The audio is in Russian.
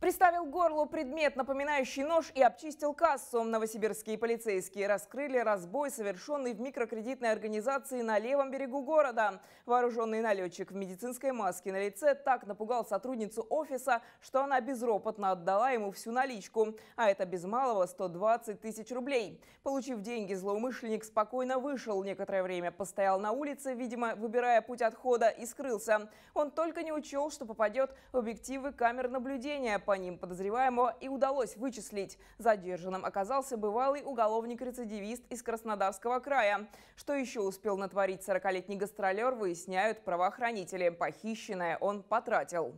Приставил горло предмет, напоминающий нож, и обчистил кассу. Новосибирские полицейские раскрыли разбой, совершенный в микрокредитной организации на левом берегу города. Вооруженный налетчик в медицинской маске на лице так напугал сотрудницу офиса, что она безропотно отдала ему всю наличку. А это без малого 120 тысяч рублей. Получив деньги, злоумышленник спокойно вышел. Некоторое время постоял на улице, видимо, выбирая путь отхода, и скрылся. Он только не учел, что попадет в объективы камер наблюдения – по ним подозреваемого и удалось вычислить. Задержанным оказался бывалый уголовник-рецидивист из Краснодарского края. Что еще успел натворить 40-летний гастролер, выясняют правоохранители. Похищенное он потратил.